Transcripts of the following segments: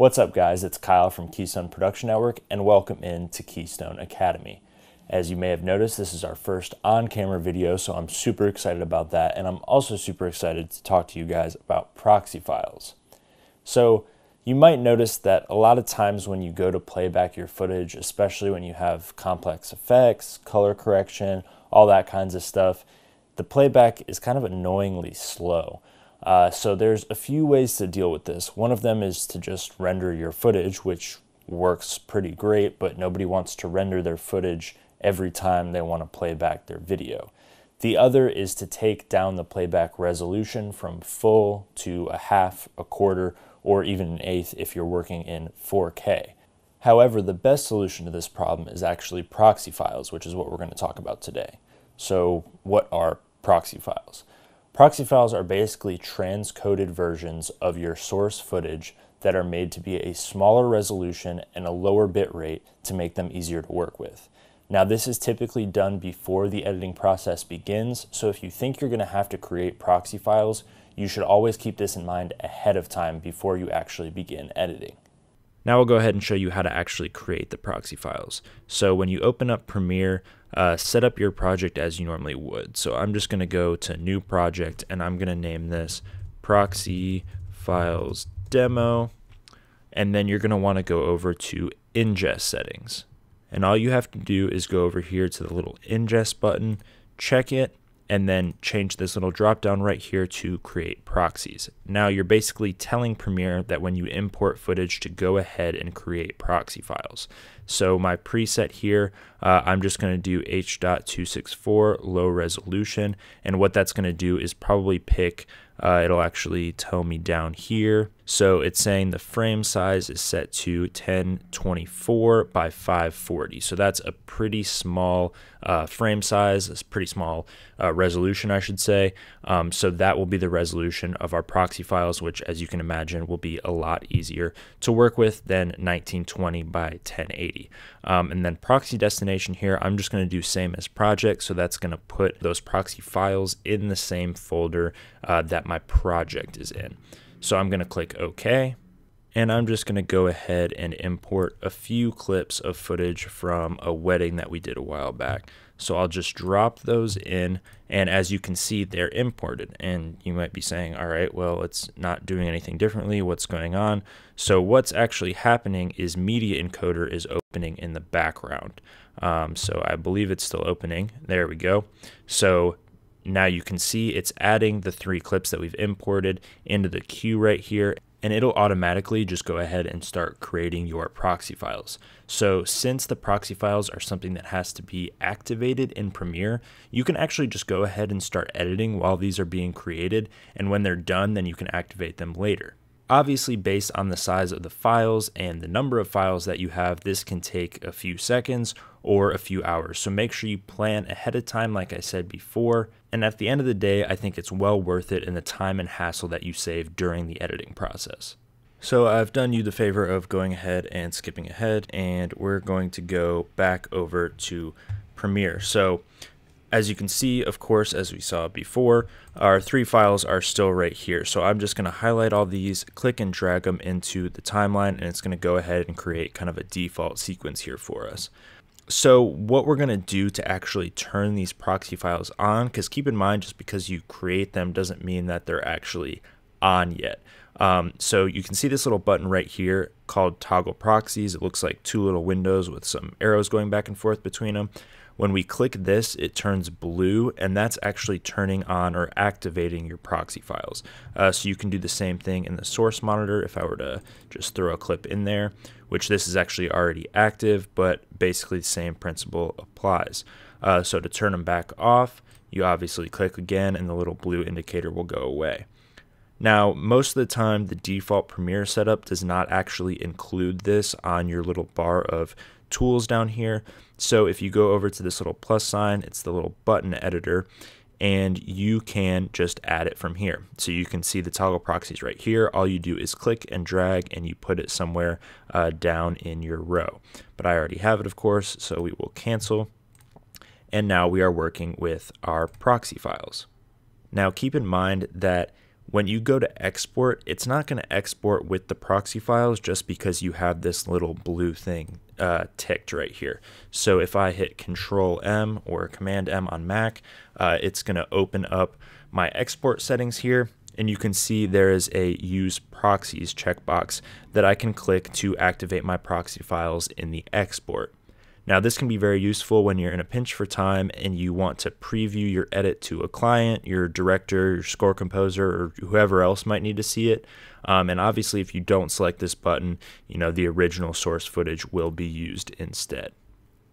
What's up, guys? It's Kyle from Keystone Production Network, and welcome in to Keystone Academy. As you may have noticed, this is our first on camera video, so I'm super excited about that, and I'm also super excited to talk to you guys about proxy files. So, you might notice that a lot of times when you go to playback your footage, especially when you have complex effects, color correction, all that kinds of stuff, the playback is kind of annoyingly slow. Uh, so there's a few ways to deal with this. One of them is to just render your footage, which works pretty great, but nobody wants to render their footage every time they want to play back their video. The other is to take down the playback resolution from full to a half, a quarter, or even an eighth if you're working in 4K. However, the best solution to this problem is actually proxy files, which is what we're going to talk about today. So, what are proxy files? Proxy files are basically transcoded versions of your source footage that are made to be a smaller resolution and a lower bit rate to make them easier to work with. Now, this is typically done before the editing process begins, so if you think you're gonna have to create proxy files, you should always keep this in mind ahead of time before you actually begin editing. Now we'll go ahead and show you how to actually create the proxy files. So when you open up Premiere, uh, set up your project as you normally would. So I'm just going to go to new project and I'm going to name this proxy files demo. And then you're going to want to go over to ingest settings. And all you have to do is go over here to the little ingest button, check it, and then change this little drop down right here to create proxies. Now you're basically telling Premiere that when you import footage to go ahead and create proxy files. So my preset here, uh, I'm just going to do h.264 low resolution and what that's going to do is probably pick, uh, it'll actually tell me down here, so it's saying the frame size is set to 1024 by 540. So that's a pretty small uh, frame size, it's pretty small uh, resolution, I should say. Um, so that will be the resolution of our proxy files, which as you can imagine will be a lot easier to work with than 1920 by 1080. Um, and then proxy destination here, I'm just gonna do same as project. So that's gonna put those proxy files in the same folder uh, that my project is in. So I'm going to click OK. And I'm just going to go ahead and import a few clips of footage from a wedding that we did a while back. So I'll just drop those in. And as you can see, they're imported. And you might be saying, all right, well, it's not doing anything differently. What's going on? So what's actually happening is Media Encoder is opening in the background. Um, so I believe it's still opening. There we go. So now you can see it's adding the three clips that we've imported into the queue right here and it'll automatically just go ahead and start creating your proxy files. So since the proxy files are something that has to be activated in Premiere, you can actually just go ahead and start editing while these are being created. And when they're done, then you can activate them later. Obviously, based on the size of the files and the number of files that you have, this can take a few seconds or a few hours. So make sure you plan ahead of time, like I said before. And at the end of the day, I think it's well worth it in the time and hassle that you save during the editing process. So I've done you the favor of going ahead and skipping ahead, and we're going to go back over to Premiere. So as you can see, of course, as we saw before, our three files are still right here. So I'm just gonna highlight all these, click and drag them into the timeline, and it's gonna go ahead and create kind of a default sequence here for us. So what we're going to do to actually turn these proxy files on, because keep in mind, just because you create them doesn't mean that they're actually on yet. Um, so you can see this little button right here called toggle proxies. It looks like two little windows with some arrows going back and forth between them. When we click this, it turns blue, and that's actually turning on or activating your proxy files. Uh, so you can do the same thing in the source monitor if I were to just throw a clip in there, which this is actually already active, but basically the same principle applies. Uh, so to turn them back off, you obviously click again and the little blue indicator will go away. Now, most of the time, the default Premiere setup does not actually include this on your little bar of tools down here. So if you go over to this little plus sign, it's the little button editor and you can just add it from here. So you can see the toggle proxies right here. All you do is click and drag and you put it somewhere uh, down in your row. But I already have it, of course, so we will cancel. And now we are working with our proxy files. Now keep in mind that when you go to export, it's not going to export with the proxy files just because you have this little blue thing uh, ticked right here. So if I hit Control M or Command M on Mac, uh, it's going to open up my export settings here. And you can see there is a Use Proxies checkbox that I can click to activate my proxy files in the export. Now this can be very useful when you're in a pinch for time and you want to preview your edit to a client, your director, your score composer, or whoever else might need to see it. Um, and obviously if you don't select this button, you know, the original source footage will be used instead.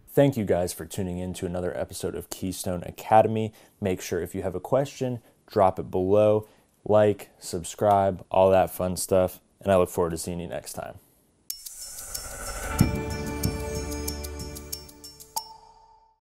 Thank you guys for tuning in to another episode of Keystone Academy. Make sure if you have a question, drop it below, like, subscribe, all that fun stuff, and I look forward to seeing you next time.